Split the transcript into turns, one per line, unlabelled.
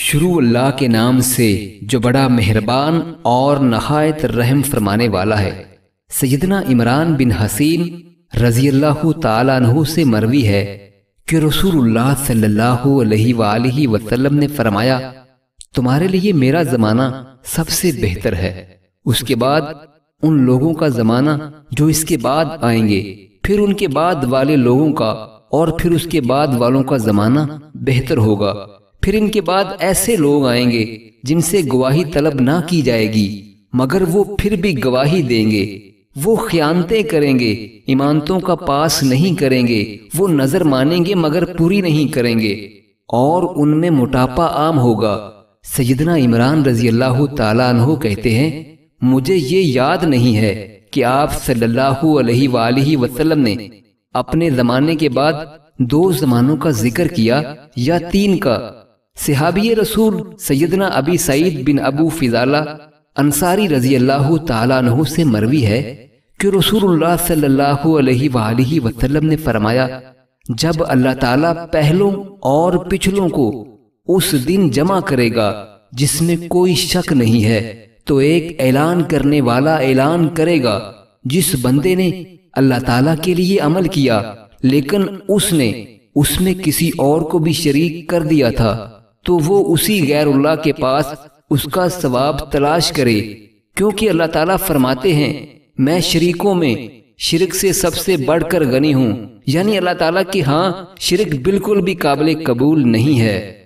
शुरू अल्लाह के नाम से जो बड़ा मेहरबान और नहायत रहम फरमाने वाला है सयदना इमरान बिन हसीन रजी अल्लाह तु से मरवी है कि रसूलुल्लाह सल्लल्लाहु अलैहि वसल्लम ने फरमाया तुम्हारे लिए मेरा ज़माना सबसे बेहतर है उसके बाद उन लोगों का ज़माना जो इसके बाद आएंगे फिर उनके बाद वाले लोगों का और फिर उसके बाद वालों का ज़माना बेहतर होगा फिर इनके बाद ऐसे लोग आएंगे जिनसे गवाही तलब ना की जाएगी मगर वो फिर भी गवाही देंगे वो ख्यानते करेंगे इमानतों का पास नहीं करेंगे वो नजर मानेंगे मगर पूरी नहीं करेंगे और उनमें मोटापा आम होगा सैदना इमरान रजी अल्लाह तला कहते हैं मुझे ये याद नहीं है कि आप सल्लल्लाहु अलैहि वसल्लम ने अपने जमाने के बाद दो जमानों का जिक्र किया या तीन का सिहाबी रसूल सैदना अबी सईद बिन अबू फिजाला अंसारी रजी अल्लाह तु से मरवी है कि रसूल सल्लल्लाहु ने फरमाया जब अल्लाह ताला पहलों और पिछलों को उस दिन जमा करेगा जिसमें कोई शक नहीं है तो एक ऐलान करने वाला ऐलान करेगा जिस बंदे ने अल्लाह ताला के लिए अमल किया लेकिन उसने उसमें किसी और को भी शरीक कर दिया था तो वो उसी गैरुल्ला के पास उसका सवाब तलाश करे क्योंकि अल्लाह ताला फरमाते हैं मैं शरीकों में शिरक से सबसे बढ़कर गनी हूँ यानी अल्लाह ताला की हाँ शिरक बिल्कुल भी काबिल कबूल नहीं है